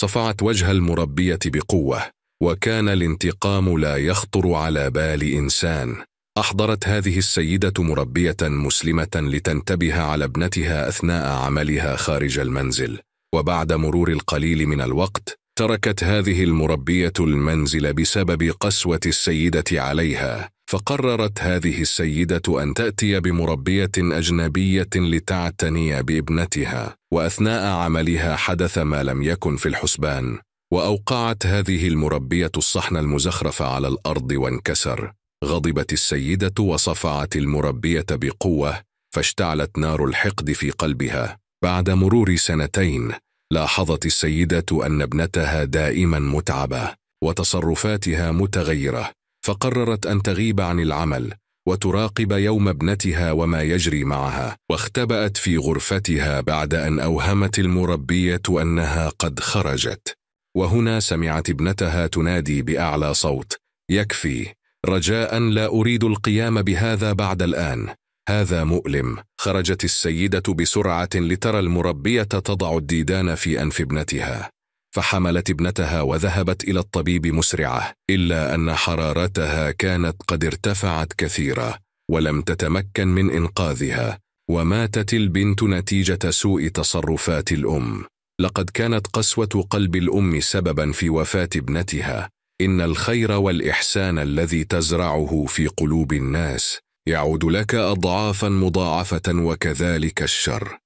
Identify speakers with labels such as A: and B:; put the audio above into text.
A: صفعت وجه المربية بقوة وكان الانتقام لا يخطر على بال إنسان أحضرت هذه السيدة مربية مسلمة لتنتبه على ابنتها أثناء عملها خارج المنزل وبعد مرور القليل من الوقت تركت هذه المربية المنزل بسبب قسوة السيدة عليها فقررت هذه السيدة أن تأتي بمربية أجنبية لتعتني بابنتها، وأثناء عملها حدث ما لم يكن في الحسبان، وأوقعت هذه المربية الصحن المزخرف على الأرض وانكسر. غضبت السيدة وصفعت المربية بقوة، فاشتعلت نار الحقد في قلبها. بعد مرور سنتين، لاحظت السيدة أن ابنتها دائما متعبة، وتصرفاتها متغيرة، فقررت أن تغيب عن العمل وتراقب يوم ابنتها وما يجري معها واختبأت في غرفتها بعد أن أوهمت المربية أنها قد خرجت وهنا سمعت ابنتها تنادي بأعلى صوت يكفي رجاء لا أريد القيام بهذا بعد الآن هذا مؤلم خرجت السيدة بسرعة لترى المربية تضع الديدان في أنف ابنتها فحملت ابنتها وذهبت الى الطبيب مسرعه الا ان حرارتها كانت قد ارتفعت كثيرا ولم تتمكن من انقاذها وماتت البنت نتيجه سوء تصرفات الام لقد كانت قسوه قلب الام سببا في وفاه ابنتها ان الخير والاحسان الذي تزرعه في قلوب الناس يعود لك اضعافا مضاعفه وكذلك الشر